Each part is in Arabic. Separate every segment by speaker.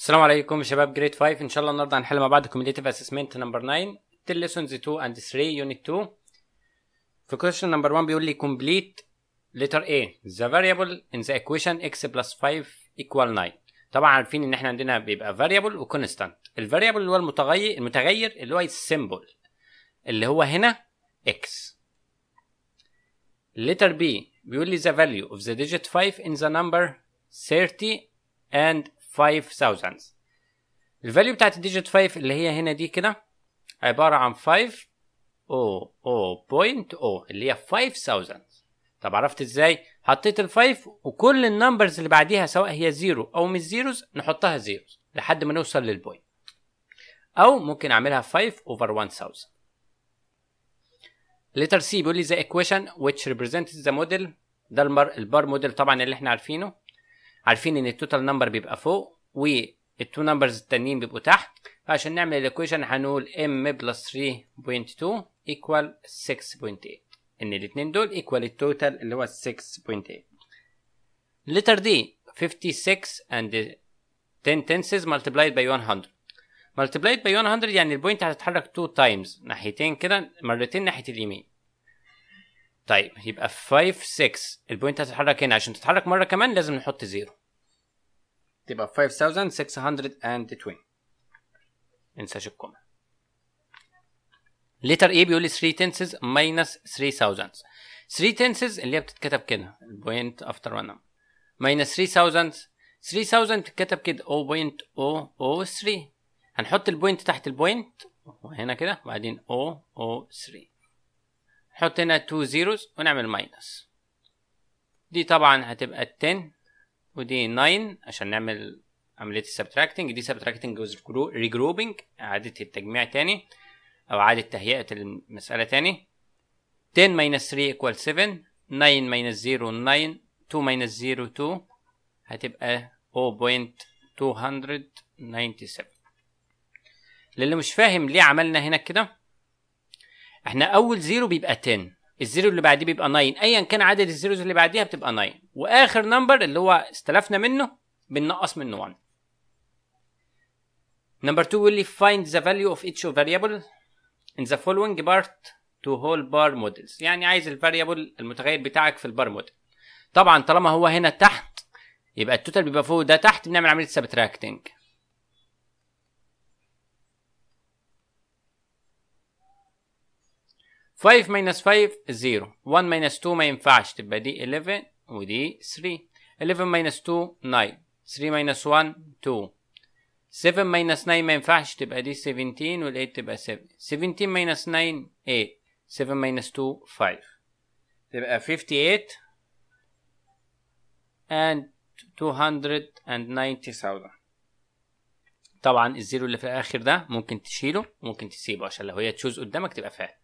Speaker 1: السلام عليكم شباب جريد 5 ان شاء الله النهارده هنحل مع بعض كوميديتيف اسسمنت نمبر 9 تل ليسونز 2 اند 3 يونت 2 في كويشن نمبر 1 بيقول لي كومبليت ليتر A the variable in the equation x plus 5 equal 9 طبعا عارفين ان احنا عندنا بيبقى variable وكونستانت الفاريبل اللي هو المتغير المتغير اللي هو السيمبل اللي هو هنا x letter B بيقول لي the value of the digit 5 in the number 30 and 5000 الفاليو بتاعت الديجيت 5 اللي هي هنا دي كده عبارة عن 5 او او بوينت او اللي هي 5000 طب عرفت ازاي حطيت ال5 وكل النمبرز اللي بعديها سواء هي زيرو او مش زيروز نحطها زيروز لحد ما نوصل للبوينت او ممكن اعملها 5 اوفر 1000 letter سي بيقول لي ذا ايكويشن ويتش represents ذا موديل ده البار موديل طبعا اللي احنا عارفينه عارفين ان التوتال نمبر بيبقى فوق والتو نمبرز التانيين بيبقوا تحت فعشان نعمل الايكويشن هنقول m بلس 3.2 ايكوال 6.8 ان الاتنين دول ايكوال التوتال اللي هو 6.8 letter D 56 and 10 tenses multiplied by 100 multiplied by 100 يعني البوينت هتتحرك 2 times ناحيتين كده مرتين ناحية اليمين طيب يبقى 5 6 البوينت هتتحرك هنا عشان تتحرك مره كمان لازم نحط زيرو تبقى 5620 انساش الكومة لتر ايه بيقول لي 3 تنسز ماينس 3000 3 تنسز اللي هي بتتكتب كده البوينت افتر وان 3 ماينس 3000 3000 بتتكتب كده 0.003 هنحط البوينت تحت البوينت وهنا كده وبعدين 003 حط هنا 2 zeros ونعمل ماينس دي طبعا هتبقى 10 ودي 9 عشان نعمل عملية السبتراكتنج دي سبتراكتنج ريجروبنج إعادة التجميع تاني أو إعادة تهيئة المسألة تاني 10 minus 3 equal 7 9 minus 0 9 2 minus 0 2 هتبقى 0.297 للي مش فاهم ليه عملنا هنا كده احنا اول زيرو بيبقى 10 الزيرو اللي بعديه بيبقى 9 ايا كان عدد الزيروز اللي بعديها بتبقى 9 واخر نمبر اللي هو استلفنا منه بننقص منه 1 نمبر 2 will find the value of each variable in the following part to whole bar models يعني عايز الفاريبل المتغير بتاعك في البار موديل طبعا طالما هو هنا تحت يبقى التوتال بيبقى فوق ده تحت بنعمل عمليه سبتراكتنج 5 minus 5 0 1 minus 2 ما ينفعش تبقى دي 11 ودي 3 11 minus 2 9 3 minus 1 2 7 minus 9 ما ينفعش تبقى دي 17 وال8 تبقى 7 17 minus 9 8 7 minus 2 5 تبقى 58 and 290,000 طبعا الزيرو اللي في الاخر ده ممكن تشيله ممكن تسيبه عشان لو هي تشوز قدامك تبقى فات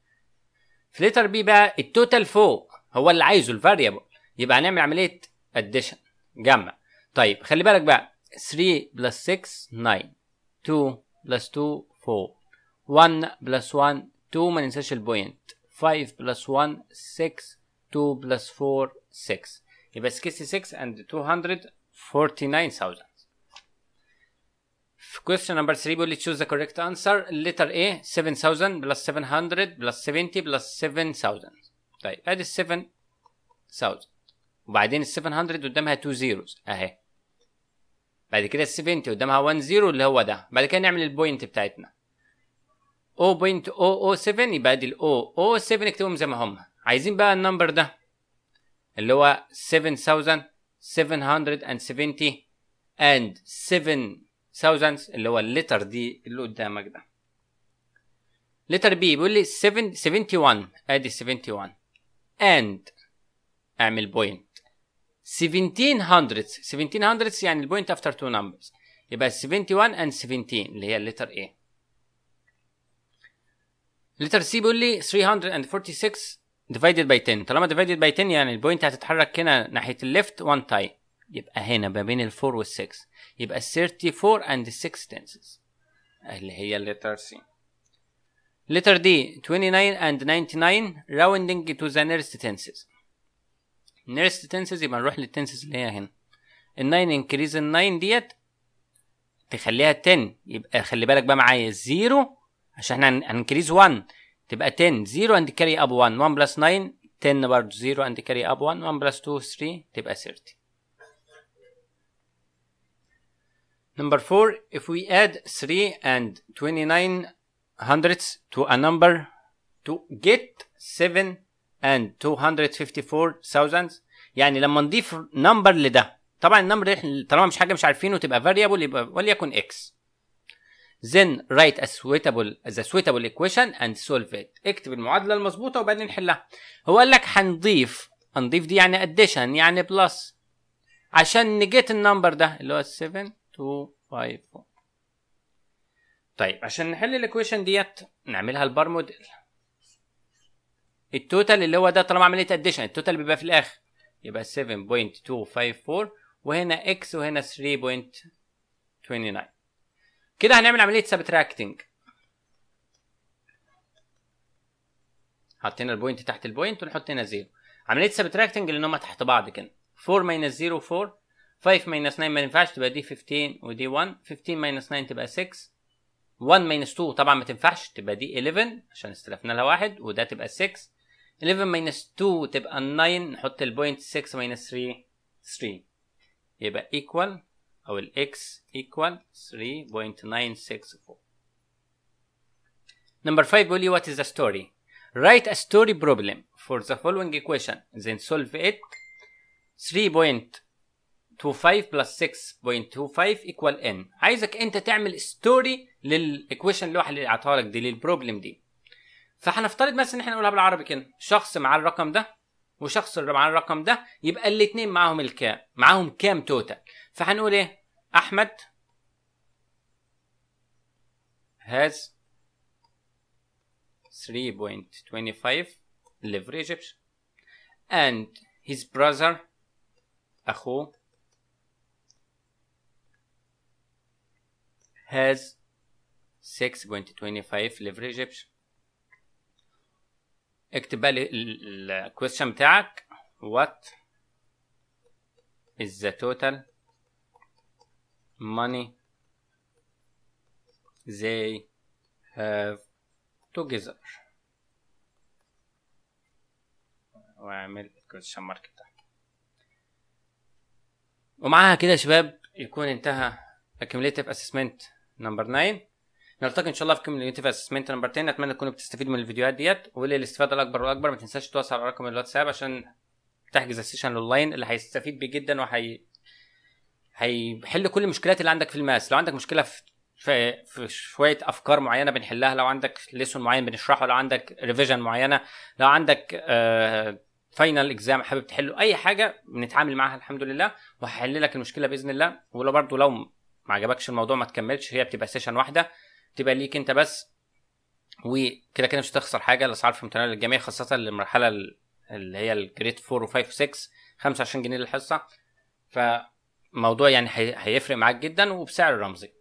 Speaker 1: في ليتر بي بقى التوتال فوق هو اللي عايزه الفاريبل يبقى هنعمل عمليه اديشن جمع طيب خلي بالك بقى 3 بلس 6 9 2 بلس 2 4 1 بلس 1 2 ما ننساش البوينت 5 بلس 1 6 2 بلس 4 6 يبقى 66 and 249,000 في question number 3 بيقول لي choose the correct answer letter A 7000 plus 700 plus 70 plus 7000 طيب ادي 7000 وبعدين ال 700 قدامها 2 zeros اهي بعد كده ال 70 قدامها 1 0 اللي هو ده بعد كده نعمل البوينت بتاعتنا 0.007 يبقى ادي ال 007 اكتبهم زي ما هم عايزين بقى النمبر ده اللي هو 7770 and 7000 and thousands اللي هو اللتر دي اللي قدامك ده لتر بي بيقول لي 71 ادي 71 and اعمل بوينت 1700 1700 يعني البوينت after two numbers يبقى 71 and 17 اللي هي اللتر A لتر سي بيقول لي 346 divided by 10 طالما divided by 10 يعني البوينت هتتحرك هنا ناحية الليفت one time يبقى هنا ما بين الفور والسكس يبقى 34 and 6 tenses اللي هي letter C letter D 29 and 99 rounding to the nearest tenses nearest tenses يبقى نروح للتنسز اللي هي هنا ال 9 increase ال 9 ديت تخليها 10 يبقى خلي بالك بقى معايا 0 عشان احنا هنكريز 1 تبقى 10 0 and carry up 1 1 plus 9 10 برضه 0 and carry up 1 1 plus 2 3 تبقى 30 Number four, if we add 3 and 29 hundredths to a number to get 7 and 254 thousandths يعني لما نضيف number لده طبعا النمبر طالما مش حاجه مش عارفينه تبقى variable يبقى وليكن x then write a suitable the suitable equation and solve it اكتب المعادله المظبوطه وبعدين نحلها. هو قال لك هنضيف هنضيف دي يعني addition يعني plus عشان نجيت النمبر ده اللي هو 7 2 باي 4 طيب عشان نحل الايكويشن ديت نعملها البار موديل التوتال اللي هو ده طالما عمليه اديشن التوتال بيبقى في الاخر يبقى 7.254 وهنا اكس وهنا 3.29 كده هنعمل عمليه سبتراكتنج حطينا البوينت تحت البوينت ونحط هنا زيرو عمليه سبتراكتنج لان هم تحت بعض كده 4 0 4 5 ماينس 9 ما ينفعش تبقى دي 15 ودي 1 15 ماينس 9 تبقى 6 1 ماينس 2 طبعا ما تنفعش تبقى دي 11 عشان استلفنا لها واحد وده تبقى 6 11 ماينس 2 تبقى 9 نحط البوينت 6 ماينس 3 3 يبقى ايكوال او الاكس ايكوال 3.964 نمبر 5 بيقول لي what is the story write a story problem for the following equation then solve it 3. 25 بلس 6.25 ايكوال n عايزك انت تعمل ستوري للايكويشن اللوحه اللي اعطاها لك دي للبروبلم دي فهنفترض مثلا ان احنا نقولها بالعربي كده شخص معاه الرقم ده وشخص اللي معاه الرقم ده يبقى الاثنين معاهم الكام معاهم كام توتال فهنقول ايه احمد has 3.25 leverage and his brother اخوه has 6.25 leverage option اكتب بقى الكويستشن بتاعك what is the total money they have together واعمل الكويستشن مارك بتاعك ومعاها كده يا شباب يكون انتهى accumulative assessment نمبر 9 نلتقي ان شاء الله في كم اليونيفرس اسمنت نمبر 10 اتمنى تكونوا بتستفيدوا من الفيديوهات ديت الاستفاده الاكبر والاكبر ما تنساش تتواصل على رقم الواتساب عشان تحجز السيشن الاونلاين اللي هيستفيد بيه جدا وهي هيحل كل المشكلات اللي عندك في الماس لو عندك مشكله في في, في شويه افكار معينه بنحلها لو عندك ليسون معين بنشرحه لو عندك ريفيجن معينه لو عندك آه فاينل اكزام حابب تحله اي حاجه بنتعامل معاها الحمد لله وهحل لك المشكله باذن الله ولو برضه لو ما عجبكش الموضوع ما تكملش هي بتبقى سيشن واحده بتبقى ليك انت بس وكده كده مش هتخسر حاجه الاسعار في متناول الجميع خاصه للمرحله اللي هي الجريد 4 و5 و6 25 جنيه للحصه فموضوع يعني هيفرق معاك جدا وبسعر رمزي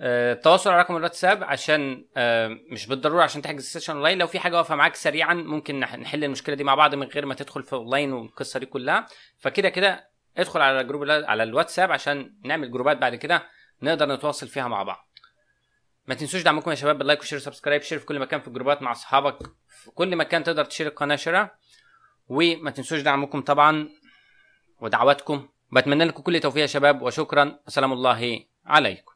Speaker 1: آه، التواصل على رقم الواتساب عشان آه، مش بالضروره عشان تحجز السيشن اونلاين لو في حاجه واقفه معاك سريعا ممكن نحل المشكله دي مع بعض من غير ما تدخل في اونلاين والقصه دي كلها فكده كده ادخل على جروب على الواتساب عشان نعمل جروبات بعد كده نقدر نتواصل فيها مع بعض ما تنسوش دعمكم يا شباب باللايك وشير وسبسكرايب شير في كل مكان في الجروبات مع اصحابك في كل مكان تقدر تشير القناه شيرها وما تنسوش دعمكم طبعا ودعواتكم بتمنى لكم كل توفيق يا شباب وشكرا سلام الله عليكم